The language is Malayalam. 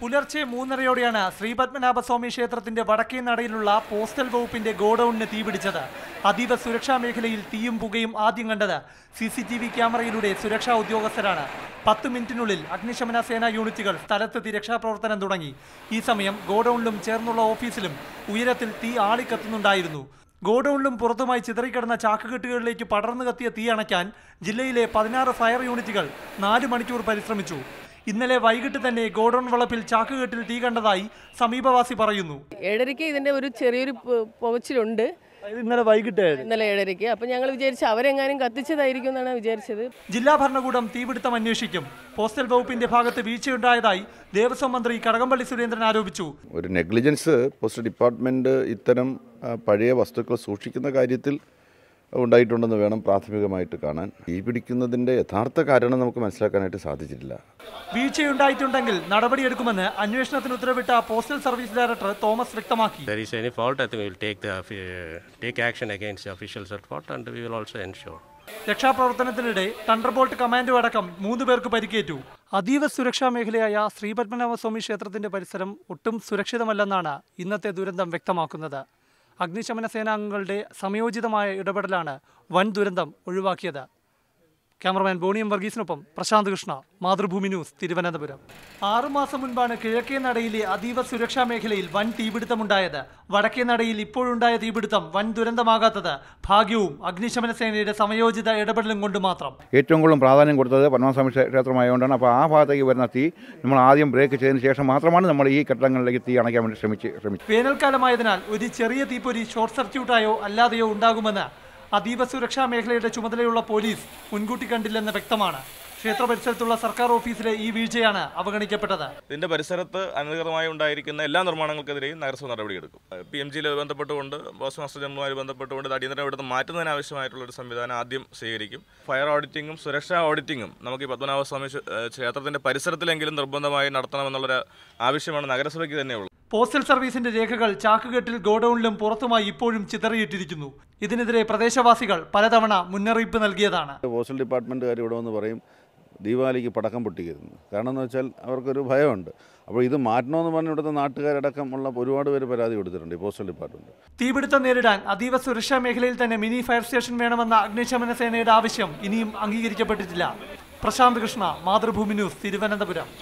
പുലർച്ചെ മൂന്നരയോടെയാണ് ശ്രീപത്മനാഭസ്വാമി ക്ഷേത്രത്തിന്റെ വടക്കേ നടയിലുള്ള പോസ്റ്റൽ വകുപ്പിന്റെ ഗോഡൌണിന് തീപിടിച്ചത് അതീവ സുരക്ഷാ മേഖലയിൽ തീയും പുകയും ആദ്യം കണ്ടത് സി സി ടി വി ക്യാമറയിലൂടെ സുരക്ഷാ ഉദ്യോഗസ്ഥരാണ് പത്ത് മിനിറ്റിനുള്ളിൽ അഗ്നിശമന സേനാ യൂണിറ്റുകൾ സ്ഥലത്തെത്തി രക്ഷാപ്രവർത്തനം തുടങ്ങി ഈ സമയം ഗോഡൌണിലും ചേർന്നുള്ള ഓഫീസിലും ഉയരത്തിൽ തീ ആളിക്കത്തുന്നുണ്ടായിരുന്നു ഗോഡൌണിലും പുറത്തുമായി ചിതറിക്കിടന്ന ചാക്കുകെട്ടുകളിലേക്ക് പടർന്നു കത്തിയ തീ അണയ്ക്കാൻ ജില്ലയിലെ പതിനാറ് ഫയർ യൂണിറ്റുകൾ നാല് മണിക്കൂർ പരിശ്രമിച്ചു ഇന്നലെ വൈകിട്ട് തന്നെ ഗോഡൌൺ വളപ്പിൽ ചാക്കുകെട്ടിൽ തീ കണ്ടതായി സമീപവാസി പറയുന്നു ഏഴരയ്ക്ക് ഇതിന്റെ ഒരു ചെറിയൊരു പോവച്ചിലുണ്ട് ഇന്നലെ വൈകിട്ട് ഇന്നലെ ഏഴരയ്ക്ക് അപ്പൊ ഞങ്ങൾ വിചാരിച്ചു അവരെങ്ങാനും കത്തിച്ചതായിരിക്കും എന്നാണ് വിചാരിച്ചത് ജില്ലാ ഭരണകൂടം തീപിടുത്തം അന്വേഷിക്കും പോസ്റ്റൽ വകുപ്പിന്റെ ഭാഗത്ത് വീഴ്ചയുണ്ടായതായി ദേവസ്വം മന്ത്രി കടകംപള്ളി സുരേന്ദ്രൻ ആരോപിച്ചു ഒരു നെഗ്ലിജൻസ് പോസ്റ്റ് ഡിപ്പാർട്ട്മെന്റ് ഇത്തരം പഴയ വസ്തുക്കൾ സൂക്ഷിക്കുന്ന കാര്യത്തിൽ ഉണ്ടായിട്ടുണ്ടെന്ന് വേണം പ്രാഥമികമായിട്ട് കാണാൻ തീ പിടിക്കുന്നതിന്റെ യഥാർത്ഥ കാരണം നമുക്ക് മനസ്സിലാക്കാനായിട്ട് സാധിച്ചിട്ടില്ല വീഴ്ചയുണ്ടായിട്ടുണ്ടെങ്കിൽ നടപടിയെടുക്കുമെന്ന് അന്വേഷണത്തിന് ഉത്തരവിട്ട പോസ്റ്റൽ സർവീസ് ഡയറക്ടർ തോമസ് വ്യക്തമാക്കി There is any fault, we will take the take action against the officials at fault and we will also ensure. രക്ഷാപ്രവർത്തനത്തിനിടെ തണ്ടർബോൾട്ട് കമാൻഡോ അടക്കം മൂന്ന് പേർക്ക് പരിക്കേറ്റു അതീവ സുരക്ഷാ മേഖലയായ ശ്രീപത്മനാഭസ്വാമി ക്ഷേത്രത്തിന്റെ പരിസരം ഒട്ടും സുരക്ഷിതമല്ലെന്നാണ് ഇന്നത്തെ ദുരന്തം വ്യക്തമാക്കുന്നത് അഗ്നിശമന സേനാംഗങ്ങളുടെ സമയോചിതമായ ഇടപെടലാണ് വൻ ദുരന്തം ഒഴിവാക്കിയത് ക്യാമറമാൻ ബോണിയം വർഗീസിനൊപ്പം പ്രശാന്ത് കൃഷ്ണ മാതൃഭൂമി ന്യൂസ് തിരുവനന്തപുരം ആറുമാസം മുൻപാണ് കിഴക്കേ നടയിലെ അതീവ സുരക്ഷാ മേഖലയിൽ വൻ തീപിടുത്തമുണ്ടായത് വടക്കേ നടയിൽ ഇപ്പോഴുണ്ടായ തീപിടുത്തം വൻ ദുരന്തമാകാത്തത് ഭാഗ്യവും അഗ്നിശമന സേനയുടെ സമയോചിത ഇടപെടലും കൊണ്ട് മാത്രം ഏറ്റവും കൂടുതൽ പ്രാധാന്യം കൊടുത്തത് പത്മസ്വാമി ക്ഷേത്രമായതുകൊണ്ടാണ് അപ്പോൾ ആ ഭാഗത്തേക്ക് വരുന്ന തീ നമ്മൾ ആദ്യം ബ്രേക്ക് ചെയ്തതിനു ശേഷം മാത്രമാണ് നമ്മൾ ഈ കെട്ടിടങ്ങളിലേക്ക് തീ അണയ്ക്കാൻ വേണ്ടി ശ്രമിച്ച് ശ്രമിച്ചു വേനൽക്കാലമായതിനാൽ ഒരു ചെറിയ തീപ്പൊരി ഷോർട്ട് സർക്യൂട്ടായോ അല്ലാതെയോ ഉണ്ടാകുമെന്ന് അതീവ സുരക്ഷാ മേഖലയുടെ ചുമതലയുള്ള പോലീസ് മുൻകൂട്ടി കണ്ടില്ലെന്ന് വ്യക്തമാണ് ക്ഷേത്ര പരിസരത്തുള്ള സർക്കാർ ഓഫീസിലെ ഈ വീഴ്ചയാണ് അവഗണിക്കപ്പെട്ടത് ഇതിന്റെ പരിസരത്ത് അനധികൃതമായി ഉണ്ടായിരിക്കുന്ന എല്ലാ നിർമ്മാണങ്ങൾക്കെതിരെയും നഗരസഭ നടപടിയെടുക്കും പി എം ജിയിൽ ബന്ധപ്പെട്ടുകൊണ്ട് പോസ്റ്റ് മാസ്റ്റർ ജനറലുമായി ബന്ധപ്പെട്ടുകൊണ്ട് അടിയന്തര ഇവിടുന്ന് മാറ്റുന്നതിനാവശ്യമായിട്ടുള്ള ഒരു സംവിധാനം ആദ്യം സ്വീകരിക്കും ഫയർ ഓഡിറ്റിംഗും സുരക്ഷാ ഓഡിറ്റിംഗും നമുക്ക് ഈ പത്മനാഭസ്വാമി ക്ഷേത്രത്തിന്റെ പരിസരത്തിലെങ്കിലും നിർബന്ധമായി നടത്തണമെന്നുള്ളൊരു ആവശ്യമാണ് നഗരസഭയ്ക്ക് തന്നെയുള്ളത് പോസ്റ്റൽ സർവീസിന്റെ രേഖകൾ ചാക്കുകെട്ടിൽ ഗോഡൌണിലും പുറത്തുമായി ഇപ്പോഴും ചിതറിയിട്ടിരിക്കുന്നു ഇതിനെതിരെ പ്രദേശവാസികൾ പലതവണ മുന്നറിയിപ്പ് നൽകിയതാണ് പോസ്റ്റൽ ഡിപ്പാർട്ട്മെന്റുകാർ ഇവിടെ വന്ന് പറയും ദീപാവലിക്ക് പടക്കം പൊട്ടിക്കരുന്നു കാരണം എന്ന് വെച്ചാൽ അവർക്കൊരു ഭയമുണ്ട് അപ്പോൾ ഇത് മാറ്റണമെന്ന് പറഞ്ഞ ഇവിടുത്തെ നാട്ടുകാരടക്കം ഉള്ള ഒരുപാട് പേര് പരാതി കൊടുത്തിട്ടുണ്ട് ഈ പോസ്റ്റൽ ഡിപ്പാർട്ട്മെന്റ് തീപിടുത്തം നേരിടാൻ അതീവ സുരക്ഷാ മേഖലയിൽ തന്നെ മിനി ഫയർ സ്റ്റേഷൻ വേണമെന്ന അഗ്നിശമന സേനയുടെ ആവശ്യം ഇനിയും അംഗീകരിക്കപ്പെട്ടിട്ടില്ല പ്രശാന്ത് കൃഷ്ണ മാതൃഭൂമി ന്യൂസ് തിരുവനന്തപുരം